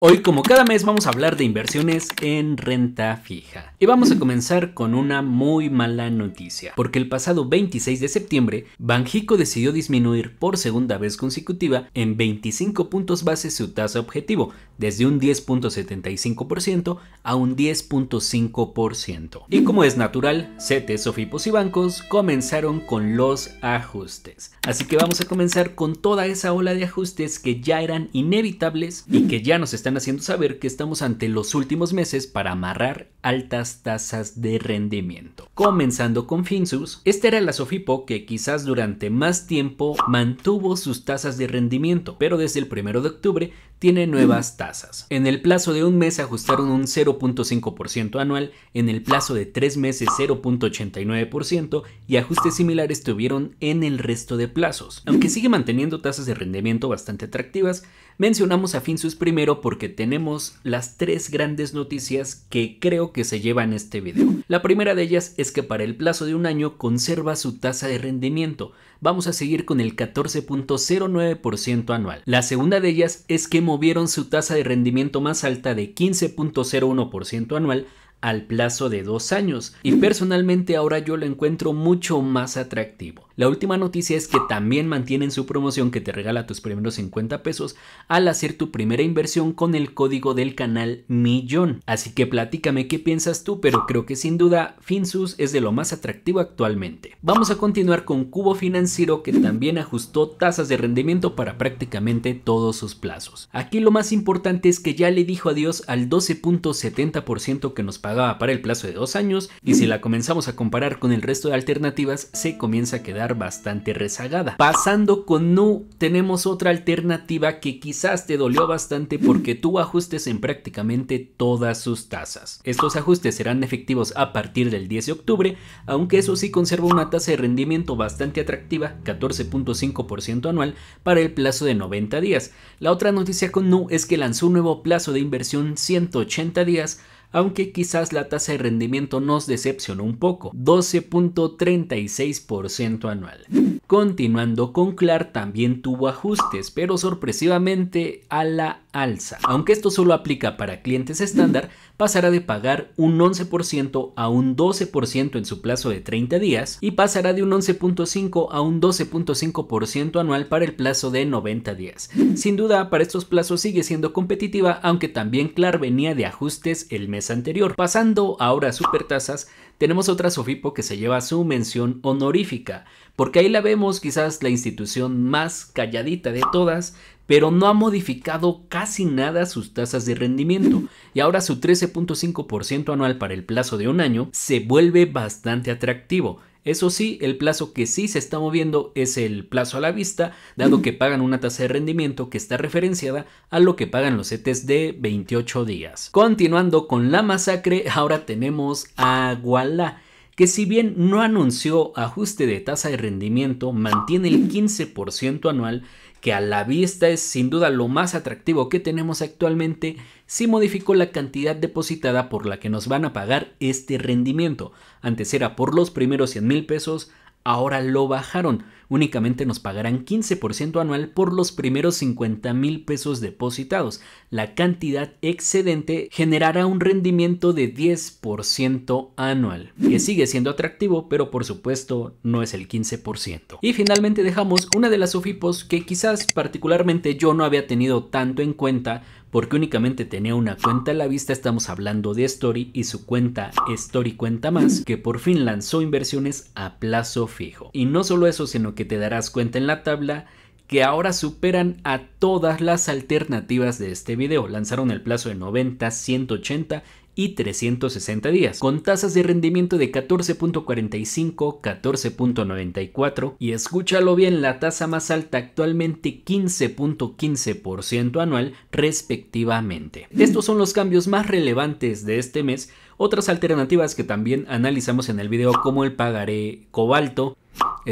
Hoy, como cada mes, vamos a hablar de inversiones en renta fija. Y vamos a comenzar con una muy mala noticia, porque el pasado 26 de septiembre, Banjico decidió disminuir por segunda vez consecutiva en 25 puntos base su tasa objetivo, desde un 10.75% a un 10.5%. Y como es natural, CETES, Sofipos y bancos comenzaron con los ajustes. Así que vamos a comenzar con toda esa ola de ajustes que ya eran inevitables y que ya nos están haciendo saber que estamos ante los últimos meses para amarrar altas tasas de rendimiento. Comenzando con Finsus, esta era la Sofipo que quizás durante más tiempo mantuvo sus tasas de rendimiento, pero desde el primero de octubre tiene nuevas tasas. En el plazo de un mes ajustaron un 0.5% anual, en el plazo de tres meses 0.89% y ajustes similares tuvieron en el resto de plazos. Aunque sigue manteniendo tasas de rendimiento bastante atractivas, mencionamos a Finsus primero porque tenemos las tres grandes noticias que creo que se llevan este video. La primera de ellas es que para el plazo de un año conserva su tasa de rendimiento, vamos a seguir con el 14.09% anual. La segunda de ellas es que movieron su tasa de rendimiento más alta de 15.01% anual al plazo de dos años y personalmente ahora yo lo encuentro mucho más atractivo. La última noticia es que también mantienen su promoción que te regala tus primeros 50 pesos al hacer tu primera inversión con el código del canal Millón. Así que platícame qué piensas tú, pero creo que sin duda Finsus es de lo más atractivo actualmente. Vamos a continuar con Cubo Financiero que también ajustó tasas de rendimiento para prácticamente todos sus plazos. Aquí lo más importante es que ya le dijo adiós al 12.70% que nos pagaba para el plazo de dos años y si la comenzamos a comparar con el resto de alternativas se comienza a quedar bastante rezagada. Pasando con Nu, tenemos otra alternativa que quizás te dolió bastante porque tú ajustes en prácticamente todas sus tasas. Estos ajustes serán efectivos a partir del 10 de octubre, aunque eso sí conserva una tasa de rendimiento bastante atractiva, 14.5% anual, para el plazo de 90 días. La otra noticia con Nu es que lanzó un nuevo plazo de inversión 180 días aunque quizás la tasa de rendimiento nos decepcionó un poco, 12.36% anual. Continuando con Clark también tuvo ajustes, pero sorpresivamente a la alza. Aunque esto solo aplica para clientes estándar, pasará de pagar un 11% a un 12% en su plazo de 30 días y pasará de un 11.5 a un 12.5% anual para el plazo de 90 días. Sin duda, para estos plazos sigue siendo competitiva, aunque también Clark venía de ajustes el mes anterior. Pasando ahora a supertasas, tenemos otra Sofipo que se lleva su mención honorífica, porque ahí la vemos quizás la institución más calladita de todas, pero no ha modificado casi nada sus tasas de rendimiento y ahora su 13.5% anual para el plazo de un año se vuelve bastante atractivo. Eso sí, el plazo que sí se está moviendo es el plazo a la vista, dado que pagan una tasa de rendimiento que está referenciada a lo que pagan los ETs de 28 días. Continuando con la masacre, ahora tenemos a Gualá que si bien no anunció ajuste de tasa de rendimiento, mantiene el 15% anual que a la vista es sin duda lo más atractivo que tenemos actualmente, si modificó la cantidad depositada por la que nos van a pagar este rendimiento. Antes era por los primeros 100 mil pesos, ahora lo bajaron. Únicamente nos pagarán 15% anual por los primeros 50 mil pesos depositados. La cantidad excedente generará un rendimiento de 10% anual, que sigue siendo atractivo, pero por supuesto no es el 15%. Y finalmente dejamos una de las ofipos que quizás particularmente yo no había tenido tanto en cuenta porque únicamente tenía una cuenta a la vista, estamos hablando de Story y su cuenta Story Cuenta Más, que por fin lanzó inversiones a plazo fijo. Y no solo eso, sino que te darás cuenta en la tabla que ahora superan a todas las alternativas de este video. Lanzaron el plazo de 90, 180 y 360 días, con tasas de rendimiento de 14.45, 14.94 y escúchalo bien, la tasa más alta actualmente 15.15% anual respectivamente. Estos son los cambios más relevantes de este mes, otras alternativas que también analizamos en el video como el pagaré cobalto,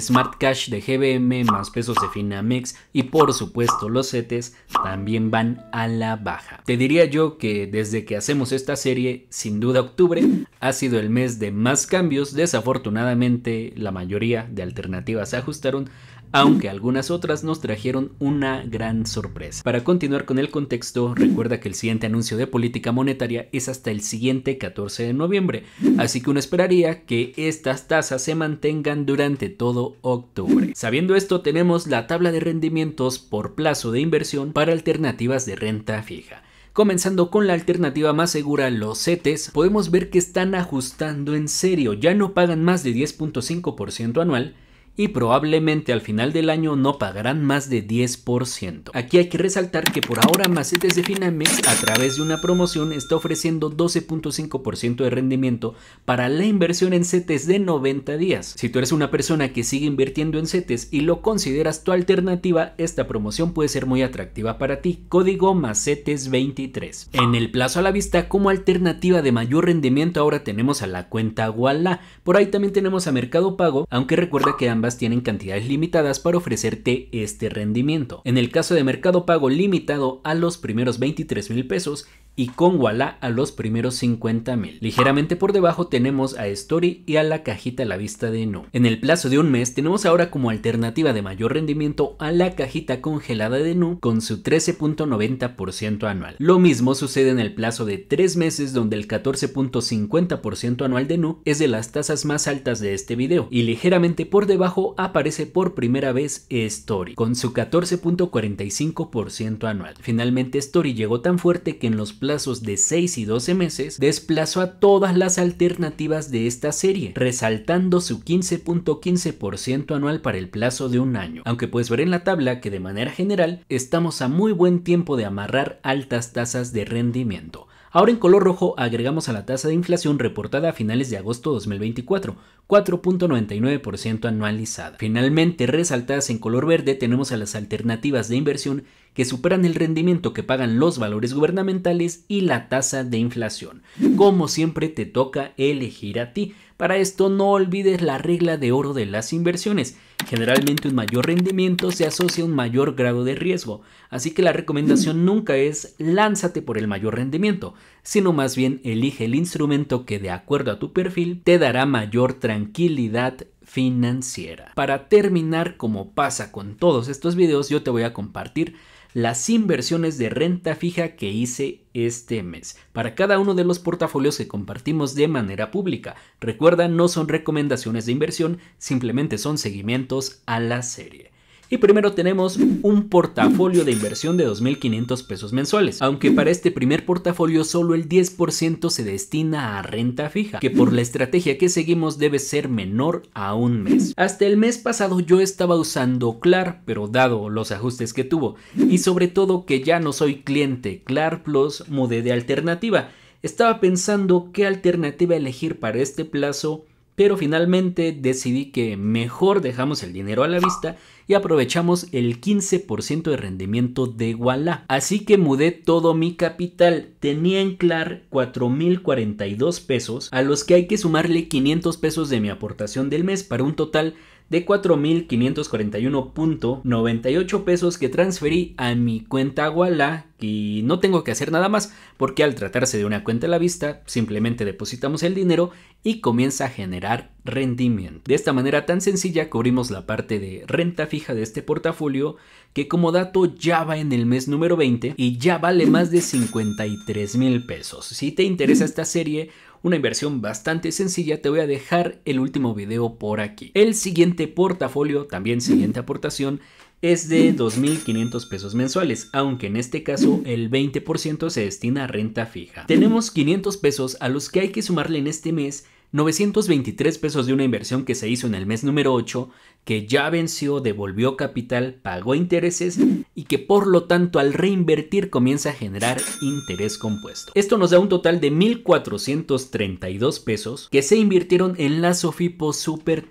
Smart Cash de GBM más pesos de Finamex y por supuesto los CETES también van a la baja. Te diría yo que desde que hacemos esta serie, sin duda octubre ha sido el mes de más cambios. Desafortunadamente la mayoría de alternativas se ajustaron, aunque algunas otras nos trajeron una gran sorpresa. Para continuar con el contexto, recuerda que el siguiente anuncio de política monetaria es hasta el siguiente 14 de noviembre, así que uno esperaría que estas tasas se mantengan durante todo octubre. Sabiendo esto tenemos la tabla de rendimientos por plazo de inversión para alternativas de renta fija. Comenzando con la alternativa más segura, los CETES, podemos ver que están ajustando en serio, ya no pagan más de 10.5% anual, y probablemente al final del año no pagarán más de 10%. Aquí hay que resaltar que por ahora Macetes de Finamex a través de una promoción está ofreciendo 12.5% de rendimiento para la inversión en CETES de 90 días. Si tú eres una persona que sigue invirtiendo en CETES y lo consideras tu alternativa, esta promoción puede ser muy atractiva para ti. Código Macetes23. En el plazo a la vista, como alternativa de mayor rendimiento ahora tenemos a la cuenta Walla. Por ahí también tenemos a Mercado Pago, aunque recuerda que ambas tienen cantidades limitadas para ofrecerte este rendimiento. En el caso de mercado pago limitado a los primeros 23 mil pesos, y con Walla a los primeros 50.000. Ligeramente por debajo tenemos a Story y a la cajita a la vista de NU. En el plazo de un mes tenemos ahora como alternativa de mayor rendimiento a la cajita congelada de Nu con su 13.90% anual. Lo mismo sucede en el plazo de 3 meses donde el 14.50% anual de Nu es de las tasas más altas de este video y ligeramente por debajo aparece por primera vez Story con su 14.45% anual. Finalmente Story llegó tan fuerte que en los plazos de 6 y 12 meses, desplazó a todas las alternativas de esta serie, resaltando su 15.15% anual para el plazo de un año. Aunque puedes ver en la tabla que de manera general estamos a muy buen tiempo de amarrar altas tasas de rendimiento. Ahora en color rojo agregamos a la tasa de inflación reportada a finales de agosto 2024, 4.99% anualizada. Finalmente, resaltadas en color verde, tenemos a las alternativas de inversión que superan el rendimiento que pagan los valores gubernamentales y la tasa de inflación. Como siempre, te toca elegir a ti. Para esto no olvides la regla de oro de las inversiones Generalmente un mayor rendimiento se asocia a un mayor grado de riesgo, así que la recomendación mm. nunca es lánzate por el mayor rendimiento, sino más bien elige el instrumento que de acuerdo a tu perfil te dará mayor tranquilidad financiera. Para terminar, como pasa con todos estos videos, yo te voy a compartir las inversiones de renta fija que hice este mes para cada uno de los portafolios que compartimos de manera pública. Recuerda, no son recomendaciones de inversión, simplemente son seguimientos a la serie. Y primero tenemos un portafolio de inversión de 2.500 pesos mensuales, aunque para este primer portafolio solo el 10% se destina a renta fija, que por la estrategia que seguimos debe ser menor a un mes. Hasta el mes pasado yo estaba usando Clar, pero dado los ajustes que tuvo y sobre todo que ya no soy cliente Clar Plus, mudé de alternativa. Estaba pensando qué alternativa elegir para este plazo pero finalmente decidí que mejor dejamos el dinero a la vista y aprovechamos el 15% de rendimiento de Walla. Así que mudé todo mi capital. Tenía en CLAR 4.042 pesos, a los que hay que sumarle 500 pesos de mi aportación del mes para un total de 4.541.98 pesos que transferí a mi cuenta Walla y no tengo que hacer nada más porque al tratarse de una cuenta a la vista simplemente depositamos el dinero y comienza a generar rendimiento. De esta manera tan sencilla cubrimos la parte de renta fija de este portafolio que como dato ya va en el mes número 20 y ya vale más de $53,000 mil pesos. Si te interesa esta serie una inversión bastante sencilla, te voy a dejar el último video por aquí. El siguiente portafolio, también siguiente aportación, es de 2.500 pesos mensuales, aunque en este caso el 20% se destina a renta fija. Tenemos 500 pesos a los que hay que sumarle en este mes 923 pesos de una inversión que se hizo en el mes número 8, que ya venció, devolvió capital, pagó intereses y que por lo tanto al reinvertir comienza a generar interés compuesto. Esto nos da un total de 1.432 pesos que se invirtieron en la Sofipo super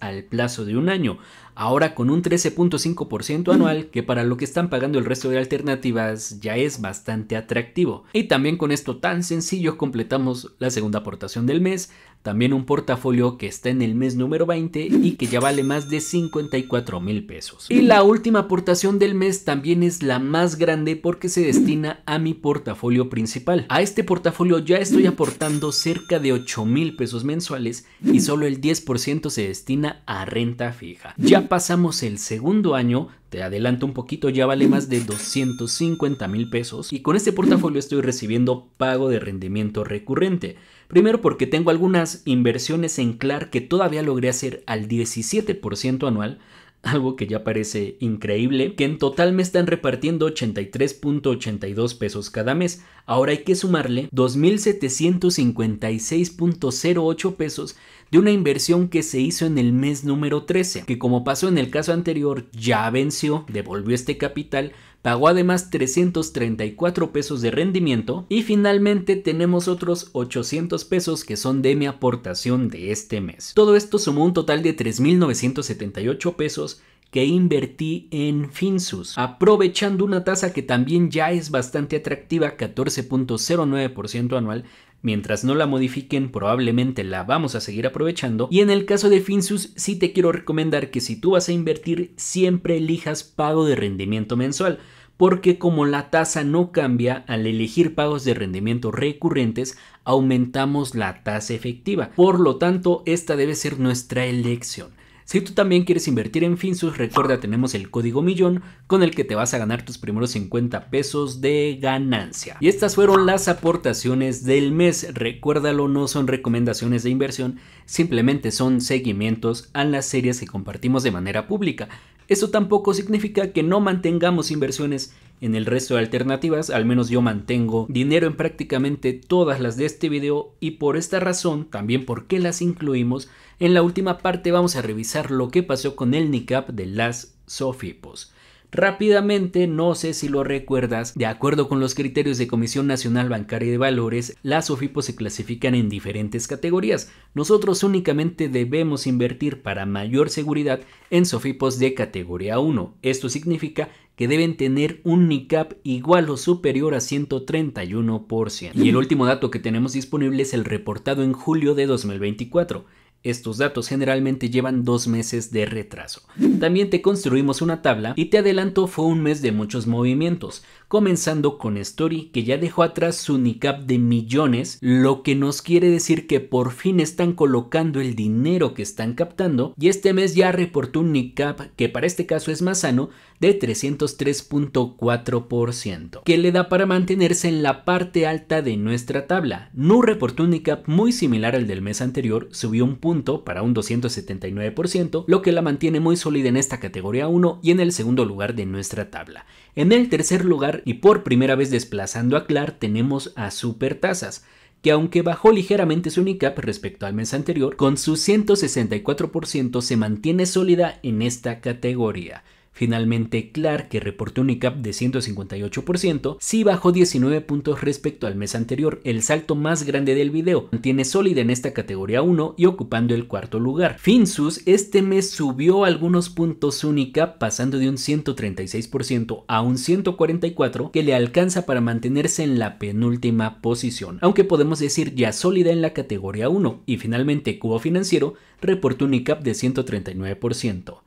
al plazo de un año ahora con un 13.5% mm. anual que para lo que están pagando el resto de alternativas ya es bastante atractivo. Y también con esto tan sencillo completamos la segunda aportación del mes, también un portafolio que está en el mes número 20 y que ya vale más de 54 mil pesos. Y la última aportación del mes también es la más grande porque se destina a mi portafolio principal. A este portafolio ya estoy aportando cerca de 8 mil pesos mensuales y solo el 10% se destina a renta fija. Ya pasamos el segundo año, te adelanto un poquito, ya vale más de 250 mil pesos y con este portafolio estoy recibiendo pago de rendimiento recurrente. Primero porque tengo algunas inversiones en CLAR que todavía logré hacer al 17% anual, algo que ya parece increíble, que en total me están repartiendo 83.82 pesos cada mes. Ahora hay que sumarle 2.756.08 pesos de una inversión que se hizo en el mes número 13, que como pasó en el caso anterior ya venció, devolvió este capital Pagó además 334 pesos de rendimiento y finalmente tenemos otros 800 pesos que son de mi aportación de este mes. Todo esto sumó un total de 3.978 pesos que invertí en Finsus, aprovechando una tasa que también ya es bastante atractiva, 14.09% anual, Mientras no la modifiquen, probablemente la vamos a seguir aprovechando. Y en el caso de Finsus, sí te quiero recomendar que si tú vas a invertir, siempre elijas pago de rendimiento mensual porque como la tasa no cambia, al elegir pagos de rendimiento recurrentes, aumentamos la tasa efectiva. Por lo tanto, esta debe ser nuestra elección. Si tú también quieres invertir en Finsus, recuerda tenemos el código millón con el que te vas a ganar tus primeros 50 pesos de ganancia. Y estas fueron las aportaciones del mes. Recuérdalo, no son recomendaciones de inversión, simplemente son seguimientos a las series que compartimos de manera pública. Eso tampoco significa que no mantengamos inversiones en el resto de alternativas, al menos yo mantengo dinero en prácticamente todas las de este video y por esta razón, también porque las incluimos, en la última parte vamos a revisar lo que pasó con el NICAP de las Sofipos. Rápidamente, no sé si lo recuerdas, de acuerdo con los criterios de Comisión Nacional Bancaria de Valores, las SOFIPOS se clasifican en diferentes categorías. Nosotros únicamente debemos invertir para mayor seguridad en SOFIPOS de categoría 1. Esto significa que deben tener un NICAP igual o superior a 131%. Y el último dato que tenemos disponible es el reportado en julio de 2024. Estos datos generalmente llevan dos meses de retraso. También te construimos una tabla y te adelanto fue un mes de muchos movimientos, comenzando con Story, que ya dejó atrás su NICAP de millones, lo que nos quiere decir que por fin están colocando el dinero que están captando, y este mes ya reportó un NICAP, que para este caso es más sano, de 303.4%, que le da para mantenerse en la parte alta de nuestra tabla. Nu reportó un NICAP muy similar al del mes anterior, subió un punto para un 279%, lo que la mantiene muy sólida en esta categoría 1 y en el segundo lugar de nuestra tabla. En el tercer lugar y por primera vez desplazando a Clar tenemos a Supertasas, que aunque bajó ligeramente su NICAP respecto al mes anterior, con su 164% se mantiene sólida en esta categoría. Finalmente, Clark, que reportó un ICAP de 158%, sí bajó 19 puntos respecto al mes anterior, el salto más grande del video. Mantiene sólida en esta categoría 1 y ocupando el cuarto lugar. Finsus este mes subió algunos puntos un pasando de un 136% a un 144% que le alcanza para mantenerse en la penúltima posición, aunque podemos decir ya sólida en la categoría 1. Y finalmente, Cubo Financiero reportó un ICAP de 139%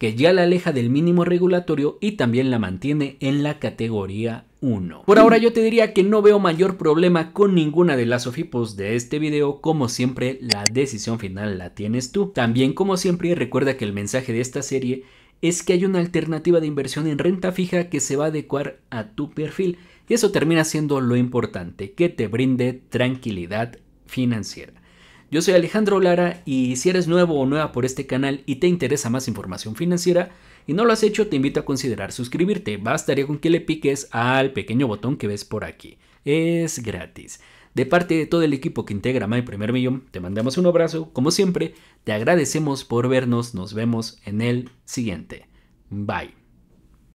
que ya la aleja del mínimo regulatorio y también la mantiene en la categoría 1. Por ahora yo te diría que no veo mayor problema con ninguna de las ofipos de este video, como siempre la decisión final la tienes tú. También como siempre recuerda que el mensaje de esta serie es que hay una alternativa de inversión en renta fija que se va a adecuar a tu perfil y eso termina siendo lo importante, que te brinde tranquilidad financiera. Yo soy Alejandro Lara y si eres nuevo o nueva por este canal y te interesa más información financiera y no lo has hecho, te invito a considerar suscribirte. Bastaría con que le piques al pequeño botón que ves por aquí. Es gratis. De parte de todo el equipo que integra My Primer Millón, te mandamos un abrazo. Como siempre, te agradecemos por vernos. Nos vemos en el siguiente. Bye.